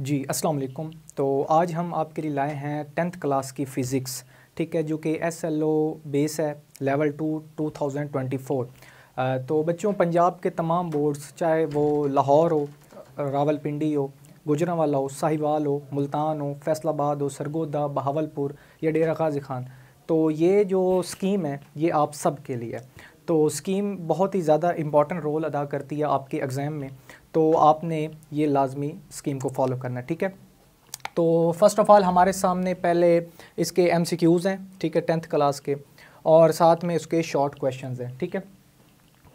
जी अस्सलाम वालेकुम तो आज हम आपके लिए लाए हैं टेंथ क्लास की फ़िज़िक्स ठीक है जो कि एस एल ओ बेस है level two two thousand twenty four तो बच्चों पंजाब के तमाम बोर्ड्स चाहे वो लाहौर हो रावलपिंडी हो गुजरावाला हो साहिवाल हो मुल्तान हो फैसलाबाद हो सरगोदा बहावलपुर या डेरा गाजी खान तो ये जो स्कीम है ये आप सब के लिए तो स्कीम बहुत ही ज़्यादा इम्पॉर्टेंट रोल अदा करती है आपके एग्ज़ाम में तो आपने ये लाजमी स्कीम को फॉलो करना ठीक है तो फ़र्स्ट ऑफ़ ऑल हमारे सामने पहले इसके एम सी क्यूज़ हैं ठीक है टेंथ क्लास के और साथ में इसके शॉर्ट क्वेश्चन हैं ठीक है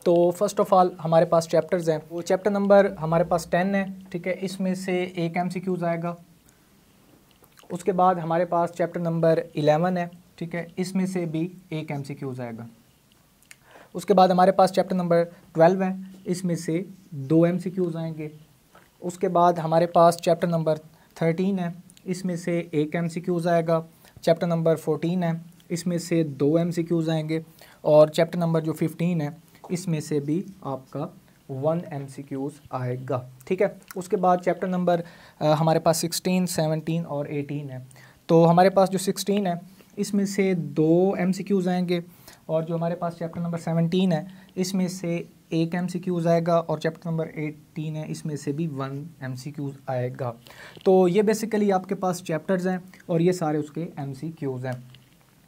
तो फर्स्ट ऑफ़ ऑल हमारे पास चैप्टर्स हैं वो चैप्टर नंबर हमारे पास टेन है ठीक है इसमें से एक एम सी क्यूज़ आएगा उसके बाद हमारे पास चैप्टर नंबर इलेवन है ठीक है इसमें से भी एक एम सी क्यूज़ आएगा उसके बाद हमारे पास चैप्टर नंबर ट्वेल्व है इसमें से दो एम सी क्यूज़ आएंगे उसके बाद हमारे पास चैप्टर नंबर थर्टीन है इसमें से एक एम सी क्यूज़ आएगा चैप्टर नंबर फोर्टीन है इसमें से दो एम सी क्यूज़ आएंगे और चैप्टर नंबर जो फिफ्टीन है इसमें से भी आपका वन एम सी क्यूज़ आएगा ठीक है उसके बाद चैप्टर नंबर हमारे पास सिक्सटीन सेवनटीन और एटीन है तो हमारे पास जो सिक्सटीन है इसमें से दो एम सी क्यूज़ आएंगे और जो हमारे पास चैप्टर नंबर सेवनटीन है इसमें से एक एम सी क्यूज़ आएगा और चैप्टर नंबर एटीन है इसमें से भी वन एम सी क्यूज़ आएगा तो ये बेसिकली आपके पास चैप्टर्स हैं और ये सारे उसके एम सी क्यूज़ हैं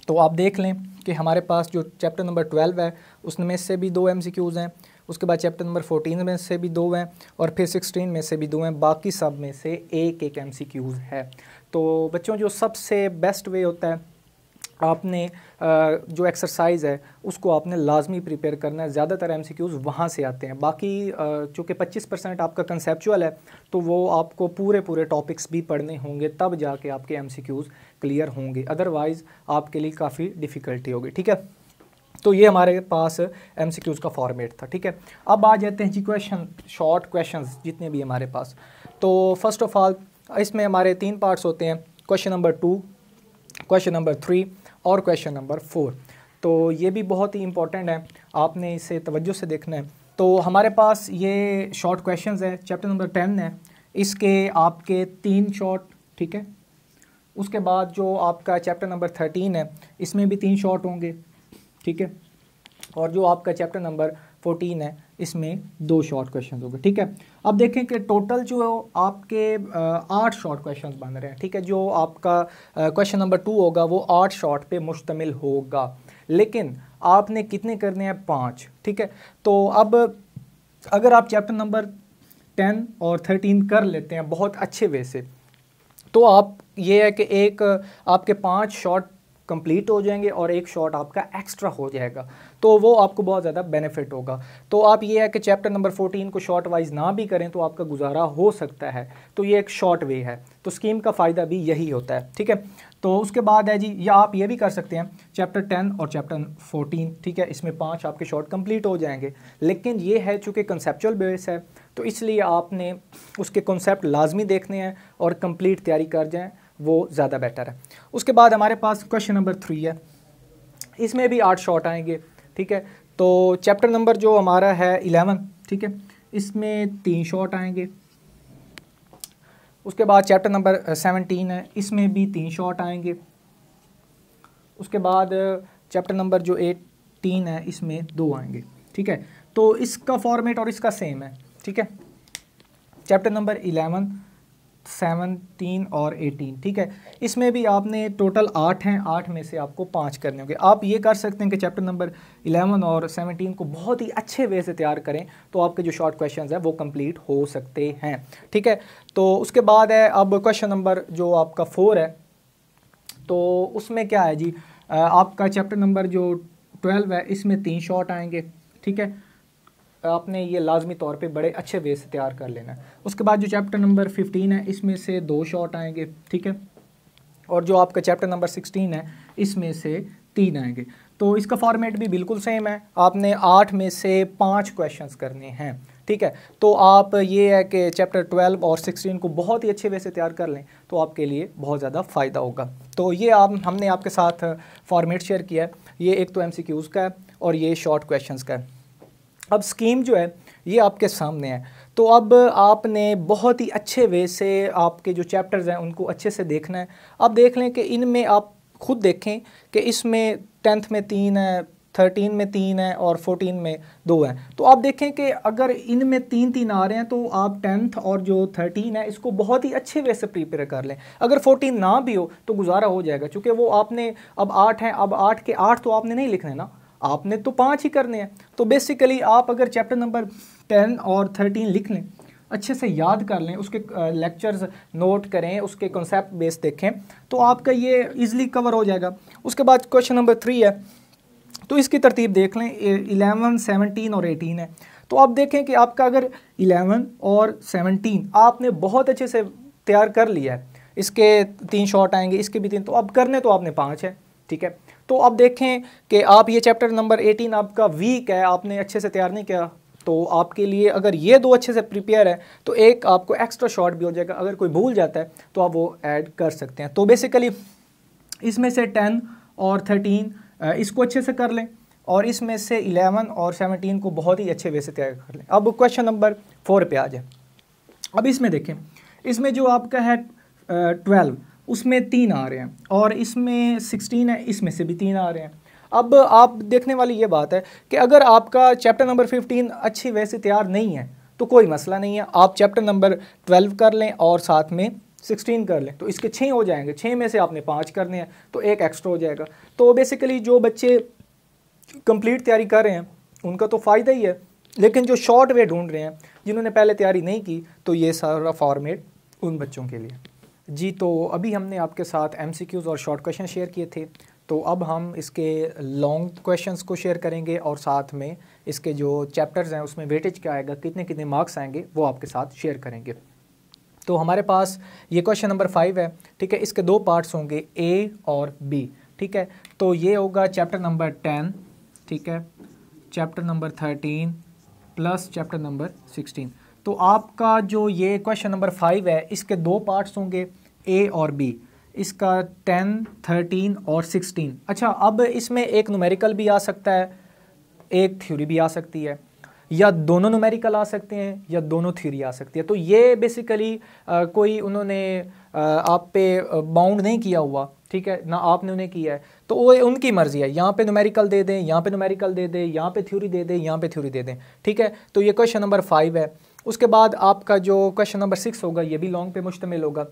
तो आप देख लें कि हमारे पास जो चैप्टर नंबर ट्वेल्व है उसमें से भी दो एम सी क्यूज़ हैं उसके बाद चैप्टर नंबर फोर्टीन में से भी दो हैं और फिर सिक्सटीन में से भी दो हैं बाकी सब में से एक एक एम सी क्यूज़ है तो बच्चों जो सबसे बेस्ट वे होता है आपने जो एक्सरसाइज है उसको आपने लाजमी प्रिपेयर करना है ज़्यादातर एम सी क्यूज़ वहाँ से आते हैं बाकी चूँकि पच्चीस परसेंट आपका कंसेपचुअल है तो वो आपको पूरे पूरे टॉपिक्स भी पढ़ने होंगे तब जाके आपके एम सी क्यूज़ क्लियर होंगे अदरवाइज़ आपके लिए काफ़ी डिफ़िकल्टी होगी ठीक है तो ये हमारे पास एम सी क्यूज़ का फॉर्मेट था ठीक है अब आ जाते हैं जी क्वेश्चन शॉर्ट क्वेश्चन जितने भी हमारे पास तो फर्स्ट ऑफ ऑल इसमें हमारे तीन पार्ट्स होते हैं question number two question number three और क्वेश्चन नंबर फोर तो ये भी बहुत ही इंपॉर्टेंट है आपने इसे तवज्जो से देखना है तो हमारे पास ये शॉर्ट क्वेश्चंस है चैप्टर नंबर टेन है इसके आपके तीन शॉर्ट ठीक है उसके बाद जो आपका चैप्टर नंबर थर्टीन है इसमें भी तीन शॉर्ट होंगे ठीक है और जो आपका चैप्टर नंबर फोर्टीन है इसमें दो शॉर्ट क्वेश्चन होंगे ठीक है अब देखें कि टोटल जो आपके आठ शॉर्ट क्वेश्चन बन रहे हैं ठीक है जो आपका क्वेश्चन नंबर टू होगा वो आठ शॉर्ट पे मुश्तमिल होगा लेकिन आपने कितने करने हैं पाँच ठीक है तो अब अगर आप चैप्टर नंबर टेन और थर्टीन कर लेते हैं बहुत अच्छे वे से तो आप ये है कि एक आपके पाँच शॉर्ट कंप्लीट हो जाएंगे और एक शॉट आपका एक्स्ट्रा हो जाएगा तो वो आपको बहुत ज़्यादा बेनिफिट होगा तो आप ये है कि चैप्टर नंबर 14 को शॉर्ट वाइज ना भी करें तो आपका गुजारा हो सकता है तो ये एक शॉर्ट वे है तो स्कीम का फ़ायदा भी यही होता है ठीक है तो उसके बाद है जी या आप ये भी कर सकते हैं चैप्टर टेन और चैप्टर फोर्टीन ठीक है इसमें पाँच आपके शॉर्ट कम्प्लीट हो जाएंगे लेकिन ये है चूँकि कंसेप्चुअल बेस है तो इसलिए आपने उसके कॉन्सेप्ट लाजमी देखने हैं और कम्प्लीट तैयारी कर जाएँ वो ज़्यादा बेटर है उसके बाद हमारे पास क्वेश्चन नंबर थ्री है इसमें भी आठ शॉट आएंगे ठीक है तो चैप्टर नंबर जो हमारा है इलेवन ठीक है इसमें तीन शॉट आएंगे उसके बाद चैप्टर नंबर सेवनटीन है इसमें भी तीन शॉट आएंगे उसके बाद चैप्टर uh, नंबर जो एटीन है इसमें दो आएंगे ठीक है तो इसका फॉर्मेट और इसका सेम है ठीक है चैप्टर नंबर इलेवन सेवनटीन और एटीन ठीक है इसमें भी आपने टोटल आठ हैं आठ में से आपको पाँच करने होंगे आप ये कर सकते हैं कि चैप्टर नंबर इलेवन और सेवनटीन को बहुत ही अच्छे वे से तैयार करें तो आपके जो शॉर्ट क्वेश्चंस हैं वो कंप्लीट हो सकते हैं ठीक है तो उसके बाद है अब क्वेश्चन नंबर जो आपका फोर है तो उसमें क्या है जी आपका चैप्टर नंबर जो ट्वेल्व है इसमें तीन शॉर्ट आएंगे ठीक है आपने ये लाजमी तौर पे बड़े अच्छे वे से तैयार कर लेना है उसके बाद जो चैप्टर नंबर फिफ्टीन है इसमें से दो शॉट आएंगे ठीक है और जो आपका चैप्टर नंबर सिक्सटीन है इसमें से तीन आएंगे तो इसका फॉर्मेट भी बिल्कुल सेम है आपने आठ में से पाँच क्वेश्चन करने हैं ठीक है तो आप ये है कि चैप्टर 12 और 16 को बहुत ही अच्छे वे से तैयार कर लें तो आपके लिए बहुत ज़्यादा फ़ायदा होगा तो ये आप हमने आपके साथ फॉर्मेट शेयर किया है ये एक तो एम का है और ये शॉर्ट क्वेश्चन का है अब स्कीम जो है ये आपके सामने है तो अब आपने बहुत ही अच्छे वे से आपके जो चैप्टर्स हैं उनको अच्छे से देखना है अब देख लें कि इनमें आप खुद देखें कि इसमें टेंथ में तीन है थर्टीन में तीन है और फोर्टीन में दो है तो आप देखें कि अगर इनमें तीन तीन आ रहे हैं तो आप टेंथ और जो थर्टीन है इसको बहुत ही अच्छे वे से प्रिपेयर कर लें अगर फोर्टीन ना भी हो तो गुजारा हो जाएगा क्योंकि वो आपने अब आठ हैं अब आठ के आठ तो आपने नहीं लिखने ना आपने तो पाँच ही करने हैं तो बेसिकली आप अगर चैप्टर नंबर टेन और थर्टीन लिख लें अच्छे से याद कर लें उसके लेक्चर्स नोट करें उसके कॉन्सेप्ट बेस देखें तो आपका ये इजीली कवर हो जाएगा उसके बाद क्वेश्चन नंबर थ्री है तो इसकी तरतीब देख लें इलेवन सेवनटीन और एटीन है तो आप देखें कि आपका अगर इलेवन और सेवनटीन आपने बहुत अच्छे से तैयार कर लिया है इसके तीन शॉट आएंगे इसके भी तीन तो अब करने तो आपने पाँच है ठीक है तो आप देखें कि आप ये चैप्टर नंबर 18 आपका वीक है आपने अच्छे से तैयार नहीं किया तो आपके लिए अगर ये दो अच्छे से प्रिपेयर है तो एक आपको एक्स्ट्रा शॉट भी हो जाएगा अगर कोई भूल जाता है तो आप वो ऐड कर सकते हैं तो बेसिकली इसमें से टेन और थर्टीन इसको अच्छे से कर लें और इसमें से इलेवन और सेवनटीन को बहुत ही अच्छे वे से तैयार कर लें अब क्वेश्चन नंबर फोर पे आ जाए अब इसमें देखें इसमें जो आपका है ट्वेल्व उसमें तीन आ रहे हैं और इसमें सिक्सटीन है इसमें से भी तीन आ रहे हैं अब आप देखने वाली ये बात है कि अगर आपका चैप्टर नंबर फिफ्टीन अच्छी वैसे तैयार नहीं है तो कोई मसला नहीं है आप चैप्टर नंबर ट्वेल्व कर लें और साथ में सिक्सटीन कर लें तो इसके छः हो जाएंगे छः में से आपने पाँच करने हैं तो एक एक्स्ट्रा हो जाएगा तो बेसिकली जो बच्चे कंप्लीट तैयारी कर रहे हैं उनका तो फ़ायदा ही है लेकिन जो शॉर्ट वे ढूंढ रहे हैं जिन्होंने पहले तैयारी नहीं की तो ये सारा फॉर्मेट उन बच्चों के लिए जी तो अभी हमने आपके साथ एम और शॉर्ट क्वेश्चन शेयर किए थे तो अब हम इसके लॉन्ग क्वेश्चंस को शेयर करेंगे और साथ में इसके जो चैप्टर्स हैं उसमें वेटेज क्या आएगा कितने कितने मार्क्स आएंगे वो आपके साथ शेयर करेंगे तो हमारे पास ये क्वेश्चन नंबर फाइव है ठीक है इसके दो पार्ट्स होंगे ए और बी ठीक है तो ये होगा चैप्टर नंबर टेन ठीक है chapter number thirteen plus chapter number sixteen तो आपका जो ये क्वेश्चन नंबर फाइव है इसके दो पार्ट्स होंगे ए और बी इसका टेन थर्टीन और सिक्सटीन अच्छा अब इसमें एक नुमेरिकल भी आ सकता है एक थ्योरी भी आ सकती है या दोनों नुमेरिकल आ सकते हैं या दोनों थ्योरी आ सकती है तो ये बेसिकली कोई उन्होंने आप पे बाउंड नहीं किया हुआ ठीक है ना आपने उन्हें किया है तो वो उनकी मर्ज़ी है यहाँ पे नुमेरिकल दे दें यहाँ पे नुमेरिकल दे दें यहाँ पे थ्योरी दे दें यहाँ पे थ्योरी दे दें ठीक है तो ये क्वेश्चन नंबर फाइव है उसके बाद आपका जो क्वेश्चन नंबर सिक्स होगा ये भी लॉन्ग पे मुश्तमिल होगा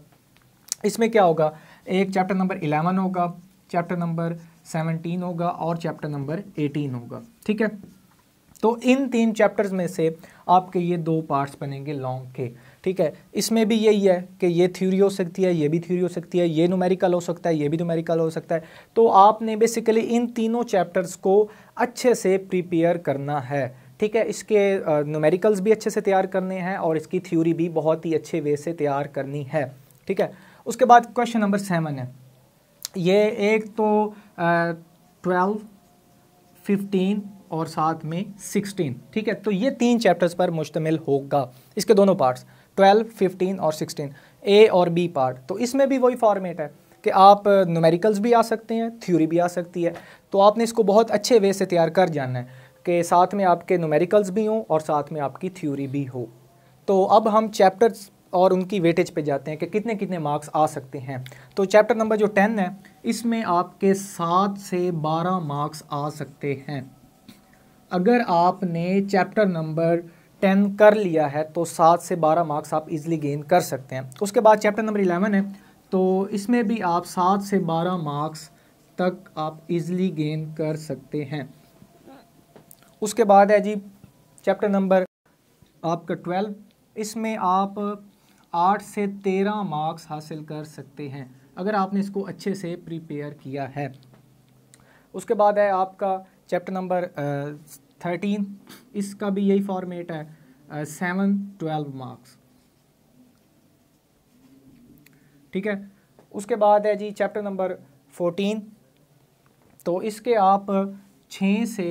इसमें क्या होगा एक चैप्टर नंबर इलेवन होगा चैप्टर नंबर सेवनटीन होगा और चैप्टर नंबर एटीन होगा ठीक है तो इन तीन चैप्टर्स में से आपके ये दो पार्ट्स बनेंगे लॉन्ग के ठीक है इसमें भी यही है कि ये थ्योरी हो सकती है ये भी थ्योरी हो सकती है ये नूमेरिकल हो सकता है ये भी नूमेरिकल हो सकता है तो आपने बेसिकली इन तीनों चैप्टर्स को अच्छे से प्रिपेयर करना है ठीक है इसके नूमेरिकल्स भी अच्छे से तैयार करने हैं और इसकी थ्योरी भी बहुत ही अच्छे वे से तैयार करनी है ठीक है उसके बाद क्वेश्चन नंबर सेवन है ये एक तो ट्वेल्व फिफ्टीन और साथ में सिक्सटीन ठीक है तो ये तीन चैप्टर्स पर मुश्तमिल होगा इसके दोनों पार्ट्स ट्वेल्व फिफ्टीन और सिक्सटीन ए और बी पार्ट तो इसमें भी वही फॉर्मेट है कि आप नूमेरिकल्स भी आ सकते हैं थ्योरी भी आ सकती है तो आपने इसको बहुत अच्छे वे से तैयार कर जाना है कि साथ में आपके नूमेरिकल्स भी हों और साथ में आपकी थ्योरी भी हो तो अब हम चैप्टर्स और उनकी वेटेज पे जाते हैं कि कितने कितने मार्क्स आ सकते हैं तो चैप्टर नंबर जो टेन है इसमें आपके सात से बारह मार्क्स आ सकते हैं अगर आपने चैप्टर नंबर टेन कर लिया है तो सात से बारह मार्क्स आप इजीली गेन कर सकते हैं उसके बाद चैप्टर नंबर इलेवन है तो इसमें भी आप सात से बारह मार्क्स तक आप इजीली गेन कर सकते हैं उसके बाद है जी चैप्टर नंबर आपका ट्वेल्व इसमें आप आठ से तेरह मार्क्स हासिल कर सकते हैं अगर आपने इसको अच्छे से प्रिपेयर किया है उसके बाद है आपका चैप्टर नंबर थर्टीन इसका भी यही फॉर्मेट है सेवन ट्वेल्व मार्क्स ठीक है उसके बाद है जी चैप्टर नंबर फोर्टीन तो इसके आप छः से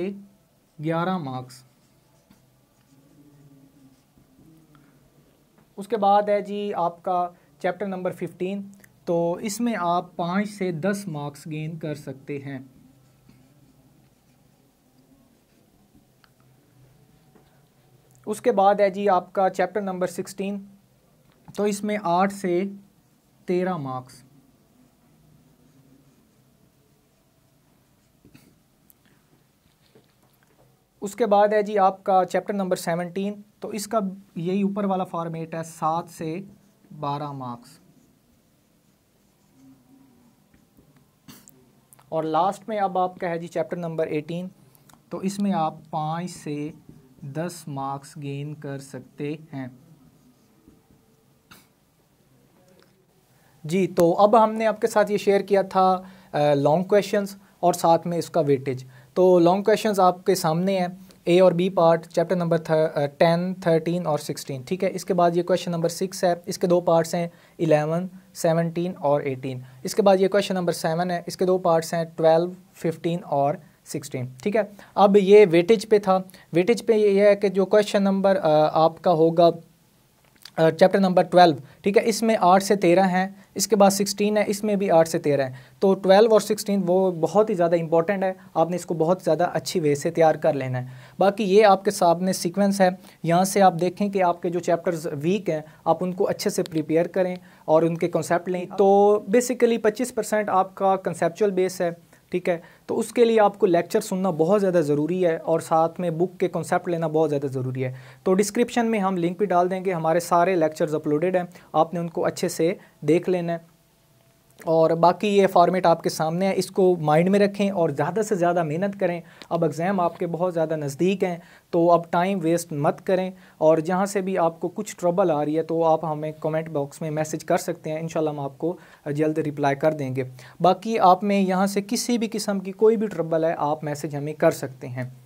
ग्यारह मार्क्स उसके बाद है जी आपका चैप्टर नंबर फिफ्टीन तो इसमें आप पाँच से दस मार्क्स गेन कर सकते हैं उसके बाद है जी आपका चैप्टर नंबर सिक्सटीन तो इसमें आठ से तेरह मार्क्स उसके बाद है जी आपका चैप्टर नंबर सेवनटीन तो इसका यही ऊपर वाला फॉर्मेट है सात से बारह मार्क्स और लास्ट में अब आपका है जी चैप्टर नंबर एटीन तो इसमें आप पाँच से दस मार्क्स गेन कर सकते हैं जी तो अब हमने आपके साथ ये शेयर किया था लॉन्ग क्वेश्चंस और साथ में इसका वेटेज तो लॉन्ग क्वेश्चंस आपके सामने हैं ए और B part chapter number ten thirteen और सिक्सटीन ठीक है इसके बाद ये क्वेश्चन नंबर सिक्स है इसके दो पार्ट्स हैं इलेवन सेवनटीन और एटीन इसके बाद ये क्वेश्चन नंबर सेवन है इसके दो पार्ट्स हैं ट्वेल्व फिफ्टीन और सिक्सटीन ठीक है अब ये वेटेज पे था वेटेज पे ये है कि जो क्वेश्चन नंबर आपका होगा चैप्टर नंबर ट्वेल्व ठीक है इसमें आठ से तेरह हैं इसके बाद सिक्सटीन है इसमें भी आठ से तेरह हैं तो ट्वेल्व और सिक्सटीन वो बहुत ही ज़्यादा इंपॉर्टेंट है आपने इसको बहुत ज़्यादा अच्छी वे से तैयार कर लेना है बाकी ये आपके सामने सीक्वेंस है यहाँ से आप देखें कि आपके जो चैप्टर्स वीक हैं आप उनको अच्छे से प्रिपेयर करें और उनके कॉन्सेप्ट लें तो बेसिकली पच्चीस परसेंट आपका कंसेप्चुअल बेस है ठीक है तो उसके लिए आपको लेक्चर सुनना बहुत ज़्यादा ज़रूरी है और साथ में बुक के कॉन्सेप्ट लेना बहुत ज़्यादा ज़रूरी है तो डिस्क्रिप्शन में हम लिंक भी डाल देंगे हमारे सारे लेक्चर्स अपलोडेड हैं आपने उनको अच्छे से देख लेना है और बाकी ये फॉर्मेट आपके सामने है इसको माइंड में रखें और ज़्यादा से ज़्यादा मेहनत करें अब एग्ज़ाम आपके बहुत ज़्यादा नज़दीक हैं तो अब टाइम वेस्ट मत करें और जहाँ से भी आपको कुछ ट्रबल आ रही है तो आप हमें कमेंट बॉक्स में मैसेज कर सकते हैं इन हम आपको जल्द रिप्लाई कर देंगे बाकी आप में यहाँ से किसी भी किस्म की कोई भी ट्रबल है आप मैसेज हमें कर सकते हैं